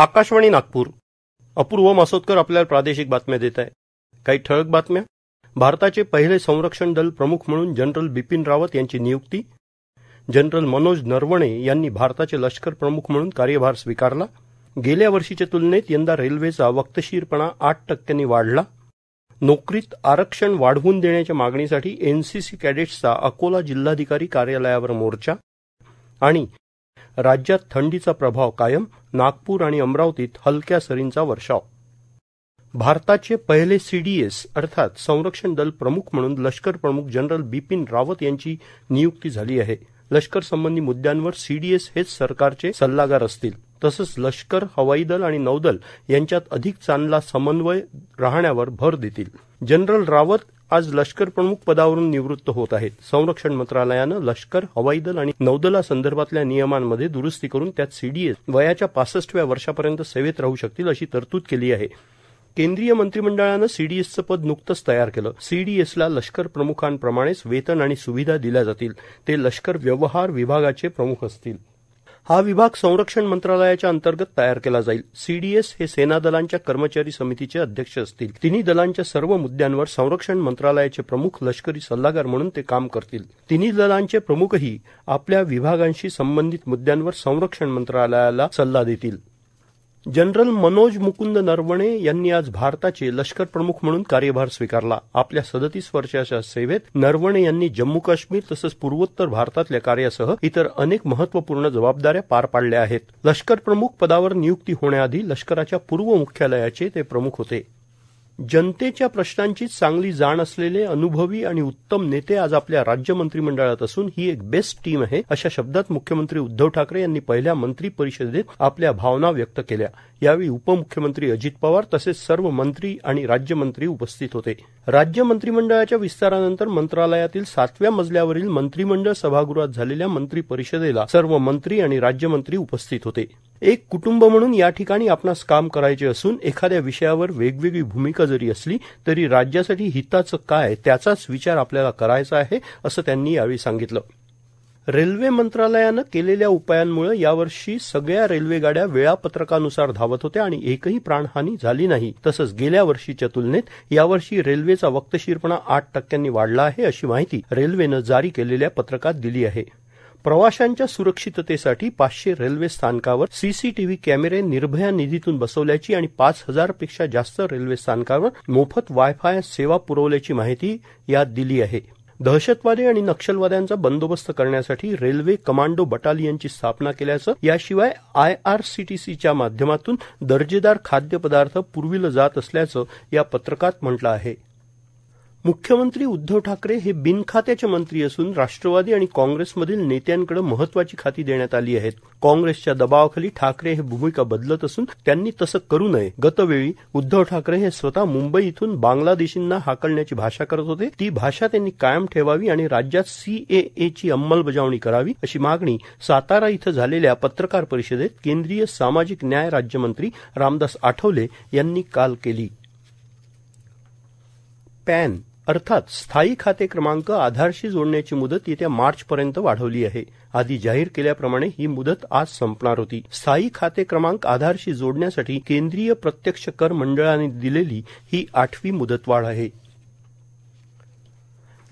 आकाशवाणी नागपूर अपूर्व मासोदकर आपल्याला प्रादेशिक बातम्या देत आहे काही ठळक बातम्या भारताचे पहिले संरक्षण दल प्रमुख म्हणून जनरल बिपिन रावत यांची नियुक्ती जनरल मनोज नरवणे यांनी भारताचे लष्कर प्रमुख म्हणून कार्यभार स्वीकारला गेल्या वर्षीच्या तुलनेत यंदा रेल्वेचा वक्तशीरपणा आठ टक्क्यांनी वाढला नोकरीत आरक्षण वाढवून देण्याच्या मागणीसाठी एनसीसी कॅडेट्सचा अकोला जिल्हाधिकारी कार्यालयावर मोर्चा आणि राज्यात थंडीचा प्रभाव कायम नागपूर आणि अमरावतीत हलक्या सरींचा वर्षाव भारताचे पहिले सीडीएस अर्थात संरक्षण दल प्रमुख म्हणून लष्कर प्रमुख जनरल बिपिन रावत यांची नियुक्ती झाली आहे लष्कर संबंधी मुद्द्यांवर सीडीएस हेच सरकारचे सल्लागार असतील तसंच लष्कर हवाई दल आणि नौदल यांच्यात अधिक चांगला समन्वय राहण्यावर भर देतील जनरल रावत आज लष्कर प्रमुख पदावरून निवृत्त होत आहेत संरक्षण मंत्रालयानं लष्कर हवाई दल आणि नौदलासंदर्भातल्या नियमांमध्ये दुरुस्ती करून त्यात सीडीएस वयाच्या पासष्टव्या वर्षापर्यंत सेवेत राहू शकतील अशी तरतूद केली आहे केंद्रीय मंत्रिमंडळानं सीडीएसचं पद नुकतंच तयार केलं सीडीएसला लष्कर प्रमुखांप्रमाणेच वेतन आणि सुविधा दिल्या जातील ते लष्कर व्यवहार विभागाचे प्रमुख असतील हा विभाग संरक्षण मंत्रालयाच्या अंतर्गत तयार केला जाईल सीडीएस हे सेना दलांच्या कर्मचारी समितीचे अध्यक्ष असतील तिन्ही दलांच्या सर्व मुद्द्यांवर संरक्षण मंत्रालयाचे प्रमुख लष्करी सल्लागार म्हणून ते काम करतील तिन्ही दलांचे प्रमुखही आपल्या विभागांशी संबंधित मुद्द्यांवर संरक्षण मंत्रालयाला सल्ला देतील जनरल मनोज मुकुंद नरवणे यांनी आज भारताचे लष्कर प्रमुख म्हणून कार्यभार स्वीकारला आपल्या सदतीस वर्षाच्या सेवेत नरवणे यांनी जम्मू काश्मीर तसंच पूर्वोत्तर भारतातल्या कार्यासह इतर अनेक महत्वपूर्ण जबाबदाऱ्या पार पाडल्या आहेत लष्कर प्रमुख पदावर नियुक्ती होण्याआधी लष्कराच्या पूर्व मुख्यालयाचे ते प्रमुख होते जनतेच्या प्रश्नांची चांगली जाण असलेले अनुभवी आणि उत्तम नेते आज आपल्या राज्य मंत्रिमंडळात असून ही एक बेस्ट टीम आहे अशा शब्दात मुख्यमंत्री उद्धव ठाकरे यांनी पहिल्या मंत्री परिषदेत आपल्या भावना व्यक्त केल्या यावेळी उपमुख्यमंत्री अजित पवार तसेच सर्व मंत्री आणि राज्यमंत्री उपस्थित होते राज्य मंत्रिमंडळाच्या विस्तारानंतर मंत्रालयातील सातव्या मजल्यावरील मंत्रिमंडळ सभागृहात झालेल्या मंत्री परिषदेला सर्व मंत्री आणि राज्यमंत्री उपस्थित होते एक कुटुंब म्हणून या ठिकाणी आपणास काम करायचे असून एखाद्या विषयावर वेगवेगळी भूमिका जरी असली तरी राज्यासाठी हिताचं काय त्याचाच विचार आपल्याला करायचा आहे असं त्यांनी यावेळी सांगितलं रेल्वे मंत्रालयानं केलेल्या उपायांमुळे यावर्षी सगळ्या रेल्वेगाड्या वेळापत्रकानुसार धावत होत्या आणि एकही प्राणहानी झाली नाही तसंच गेल्या वर्षीच्या तुलनेत यावर्षी रेल्वेचा वक्तशीरपणा आठ टक्क्यांनी वाढला आहे अशी माहिती रेल्वेनं जारी केलेल्या पत्रकात दिली आहे प्रवाशांच्या सुरक्षिततेसाठी पाचशे रेल्वे स्थानकावर सीसीटीव्ही कॅमेरे निर्भया निधीतून बसवल्याची आणि पाच हजारपेक्षा जास्त रेल्वे स्थानकावर मोफत वायफाय सेवा पुरवल्याची माहिती यात दिली आहे दहशतवादी आणि नक्षलवाद्यांचा बंदोबस्त करण्यासाठी रेल्वे कमांडो बटालियनची स्थापना केल्याचं याशिवाय आयआरसीटीसीच्या माध्यमातून दर्जेदार खाद्यपदार्थ पुरविलं जात असल्याचं या पत्रकात म्हटलं आहे मुख्यमंत्री उद्धव ठाकरे हे बिनखात्याचे मंत्री असून राष्ट्रवादी आणि काँग्रेसमधील नेत्यांकडे महत्वाची खाती देण्यात आली आहेत काँग्रेसच्या दबावाखाली ठाकरे हे भूमिका बदलत असून त्यांनी तसं करू नये गतवेळी उद्धव ठाकरे हे स्वतः मुंबई इथून बांगलादेशींना हाकलण्याची भाषा करत होते ती भाषा त्यांनी कायम ठेवावी आणि राज्यात सीएएची अंमलबजावणी करावी अशी मागणी सातारा इथं झालेल्या पत्रकार परिषदेत केंद्रीय सामाजिक न्याय राज्यमंत्री रामदास आठवले यांनी काल केली पॅन अर्थात स्थायी खाते क्रमांक आधारशी जोडण्याची मुदत येत्या मार्चपर्यंत वाढवली आहे आधी जाहीर केल्याप्रमाणे ही मुदत आज संपणार होती स्थायी खाते क्रमांक आधारशी जोडण्यासाठी केंद्रीय प्रत्यक्ष कर मंडळाने दिलेली ही आठवी मुदतवाढ आहे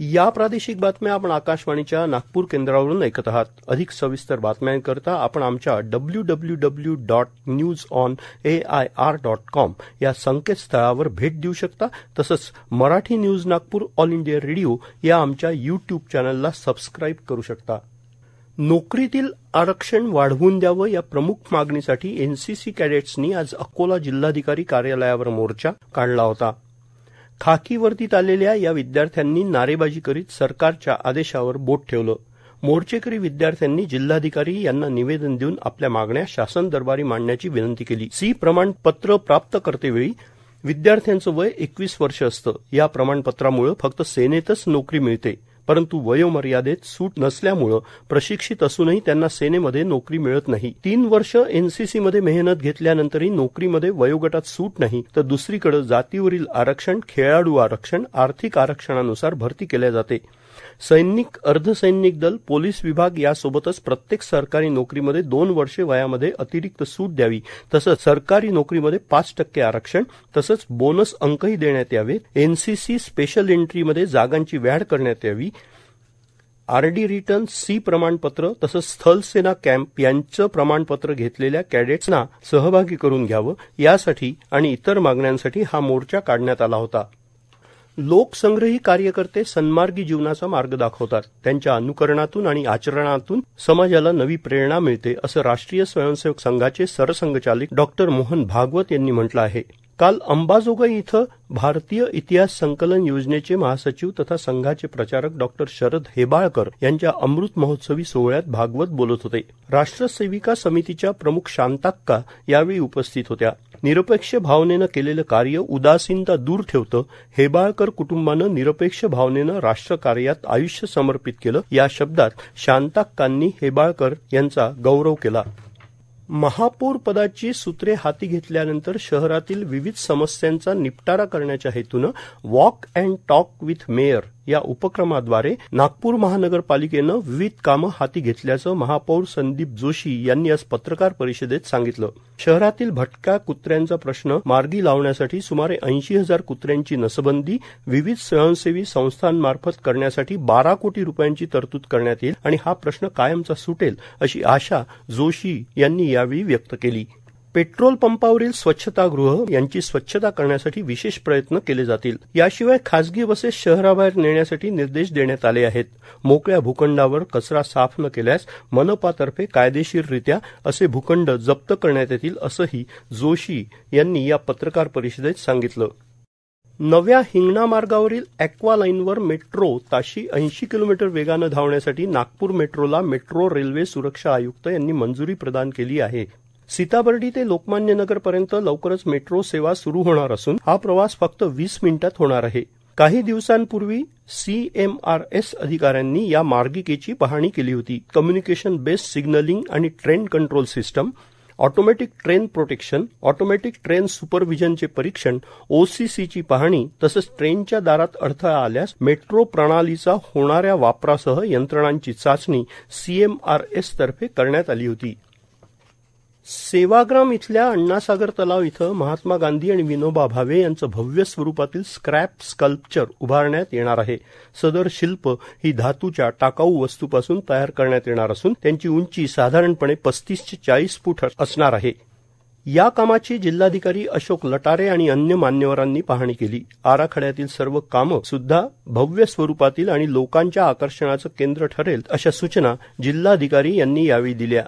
या प्रादेशिक बातम्या आपण आकाशवाणीच्या नागपूर केंद्रावरून ऐकत आहात अधिक सविस्तर बातम्यांकरता आपण आमच्या W W W dot news on A I R dot com या संकेतस्थळावर भेट देऊ शकता तसंच Marathi news Nagpur All India Radio या आमच्या युट्यूब चॅनलला सबस्क्राईब करू शकता नोकरीतील आरक्षण वाढवून द्यावं या प्रमुख मागणीसाठी एनसीसी कॅडेट्सनी आज अकोला जिल्हाधिकारी कार्यालयावर मोर्चा काढला होता खाकी वर्दीत आलेल्या या विद्यार्थ्यांनी नारेबाजी करीत सरकारच्या आदेशावर बोट ठेवलं मोर्चेकरी विद्यार्थ्यांनी जिल्हाधिकारी यांना निवेदन देऊन आपल्या मागण्या शासन दरबारी मांडण्याची विनंती केली सी प्रमाणपत्र प्राप्त करतेवेळी विद्यार्थ्यांचं वय एकवीस वर्ष असतं या प्रमाणपत्रामुळे फक्त सेनेतच नोकरी मिळते परंतु वयोमर्यादेत सूट नसल्यामुळं प्रशिक्षित असूनही त्यांना सेनेमध्ये नोकरी मिळत नाही तीन वर्ष एनसीसीमध्ये मेहनत घेतल्यानंतरही नोकरीमध्ये वयोगटात सूट नाही तर दुसरीकडे जातीवरील आरक्षण खेळाडू आरक्षण आर्थिक आरक्षणानुसार भरती केल्या जाते सैनिक अर्धसैनिक दल पोलीस विभाग यासोबतच प्रत्येक सरकारी नोकरीमध्ये दोन वर्षे वयामध्ये अतिरिक्त सूट द्यावी तसंच सरकारी नोकरीमध्ये पाच टक्के आरक्षण तसंच बोनस अंकही देण्यात यावेत एनसीसी स्पेशल एंट्रीमध्ये जागांची वाढ करण्यात यावी आरडी रिटर्न सी प्रमाणपत्र तसंच स्थलसेना कॅम्प यांचं प्रमाणपत्र घेतलेल्या कॅडेट्सना सहभागी करून घ्यावं यासाठी आणि इतर मागण्यांसाठी हा मोर्चा काढण्यात आला होता लोकसंग्रही कार्यकर्ते सन्मार्गी जीवनाचा मार्ग दाखवतात त्यांच्या अनुकरणातून आणि आचरणातून समाजाला नवी प्रेरणा मिळते असं राष्ट्रीय स्वयंसेवक संघाचे सरसंघचालक डॉ मोहन भागवत यांनी म्हटलं आहे काल अंबाजोगाई इथं भारतीय इतिहास संकलन योजनेचे महासचिव तथा संघाचे प्रचारक डॉक्टर शरद हेबाळकर यांच्या अमृत महोत्सवी सोहळ्यात भागवत बोलत होते राष्ट्रसेविका समितीच्या प्रमुख शांताक्का यावेळी उपस्थित होत्या निरपेक्ष भावनेनं केलेलं कार्य उदासीनता दूर ठेवतं हेबाळकर कुटुंबानं निरपेक्ष भावनेनं राष्ट्रकार्यात आयुष्य समर्पित केलं या शब्दात शांताक्कांनी हेबाळकर यांचा गौरव केला महापौर पदाची सूत्रे हाती घेतल्यानंतर शहरातील विविध समस्यांचा निपटारा करण्याच्या हेतूनं walk and talk with mayor या उपक्रमाद्वारे नागपूर महानगरपालिकेनं विविध कामं हाती घेतल्याचं महापौर संदीप जोशी यांनी आज पत्रकार परिषदेत सांगितलं शहरातील भटक्या कुत्र्यांचा प्रश्न मार्गी लावण्यासाठी सुमारे ऐंशी हजार कुत्र्यांची नसबंदी विविध स्वयंसेवी संस्थांमार्फत करण्यासाठी बारा कोटी रुपयांची तरतूद करण्यात येईल आणि हा प्रश्न कायमचा सुटेल अशी आशा जोशी यांनी या यावेळी व्यक्त केली पेट्रोल पंपावरील स्वच्छतागृह यांची स्वच्छता करण्यासाठी विशेष प्रयत्न केले जातील याशिवाय खासगी बसेस शहराबाहेर नेण्यासाठी निर्देश देण्यात आले आहेत मोकळ्या भूखंडावर कचरा साफ न केल्यास मनपातर्फे कायदेशीररित्या असे भूखंड जप्त करण्यात येतील असंही जोशी यांनी या पत्रकार परिषदेत सांगितलं नव्या हिंगणा मार्गावरील अॅक्वा लाईनवर मेट्रो ताशी ऐंशी किलोमीटर वेगानं धावण्यासाठी नागपूर मेट्रोला मेट्रो रेल्वे सुरक्षा आयुक्त यांनी मंजुरी प्रदान केली आहे सीताबर्डी ते लोकमान्य नगरपर्यंत लवकरच मेट्रो सेवा सुरू होणार असून हा प्रवास फक्त वीस मिनिटात होणार आहे काही दिवसांपूर्वी सीएमआरएस अधिकाऱ्यांनी या मार्गिकेची पाहणी केली होती कम्युनिकेशन बेस्ड सिग्नलिंग आणि train control system automatic train protection automatic train सुपरव्हिजनचे परीक्षण ओसीसीची पाहणी तसंच ट्रेनच्या दारात अडथळा आल्यास मेट्रो प्रणालीचा होणाऱ्या वापरासह यंत्रणांची चाचणी तर्फे करण्यात आली होती सेवाग्राम इथल्या अण्णासागर तलाव इथं महात्मा गांधी आणि विनोबा भावे यांचं भव्य स्वरूपातील स्क्रॅप स्कल्पचर उभारण्यात येणार आहे सदर शिल्प ही धातूच्या टाकाऊ वस्तूपासून तयार करण्यात येणार असून त्यांची उंची साधारणपणे पस्तीस ते चाळीस फूट असणार आहे या कामाची जिल्हाधिकारी अशोक लटारे आणि अन्य मान्यवरांनी पाहणी केली आराखड्यातील सर्व कामं सुद्धा भव्य स्वरूपातील आणि लोकांच्या आकर्षणाचं केंद्र ठरेल अशा सूचना जिल्हाधिकारी यांनी यावेळी दिल्या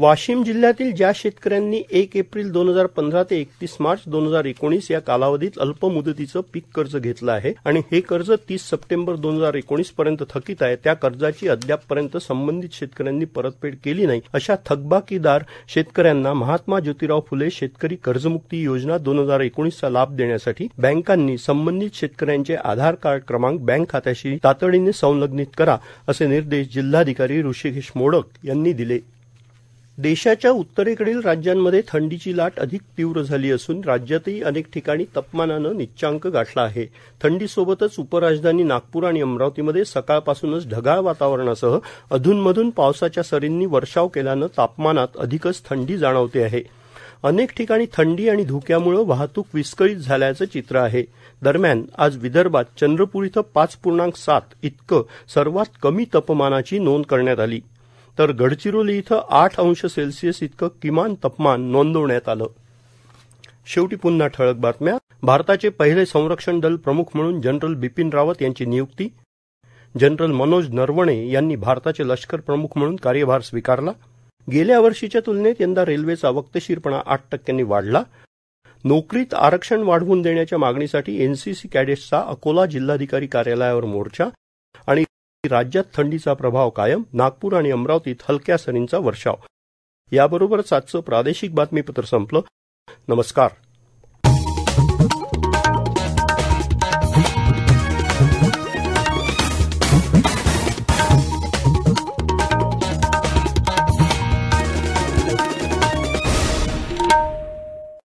वाशिम जिल्ह्यातील ज्या शेतकऱ्यांनी एक एप्रिल दोन हजार पंधरा ते एकतीस मार्च दोन हजार एकोणीस या कालावधीत अल्प मुदतीचं पीक कर्ज घेतलं आहे आणि हे कर्ज तीस सप्टेंबर दोन हजार एकोणीस पर्यंत थकीत आहे त्या कर्जाची अद्यापपर्यंत संबंधित शेतकऱ्यांनी परतफेड केली नाही अशा थकबाकीदार शेतकऱ्यांना महात्मा ज्योतिराव फुले शेतकरी कर्जमुक्ती योजना दोन हजार एकोणीसचा लाभ देण्यासाठी बँकांनी संबंधित शेतकऱ्यांचे आधार कार्ड क्रमांक बँक खात्याशी तातडीने संलग्नित करा असे निर्देश जिल्हाधिकारी ऋषिकेश मोडक यांनी दिले देशाच्या उत्तरेकडील राज्यांमध्ये थंडीची लाट अधिक तीव्र झाली असून राज्यातही अनेक ठिकाणी तापमानानं निच्चांक गाठला आहे थंडीसोबतच उपराजधानी नागपूर आणि अमरावतीमध्ये सकाळपासूनच ढगाळ वातावरणासह अधूनमधून पावसाच्या सरींनी वर्षाव केल्यानं तापमानात अधिकच थंडी जाणवते आहे अनेक ठिकाणी थंडी आणि धुक्यामुळे वाहतूक विस्कळीत झाल्याचं चित्र आहे दरम्यान आज विदर्भात चंद्रपूर इथं पाच पूर्णांक सात इतकं सर्वात कमी तापमानाची नोंद करण्यात आली तर गडचिरोली इथं आठ अंश सेल्सिअस इतकं किमान तापमान नोंदवण्यात आलं शेवटी पुन्हा ठळक बातम्या भारताचे पहिले संरक्षण दल प्रमुख म्हणून जनरल बिपिन रावत यांची नियुक्ती जनरल मनोज नरवणे यांनी भारताचे लष्कर प्रमुख म्हणून कार्यभार स्वीकारला गेल्या वर्षीच्या तुलनेत यंदा रेल्वेचा वक्तशीरपणा आठ टक्क्यांनी वाढला नोकरीत आरक्षण वाढवून देण्याच्या मागणीसाठी एनसीसी कॅडेट्सचा अकोला जिल्हाधिकारी कार्यालयावर मोर्चा आणि राज्यात थंडीचा प्रभाव कायम नागपूर आणि अमरावतीत हलक्या सरींचा वर्षाव याबरोबरच आजचं प्रादेशिक बातमीपत्र संपलं नमस्कार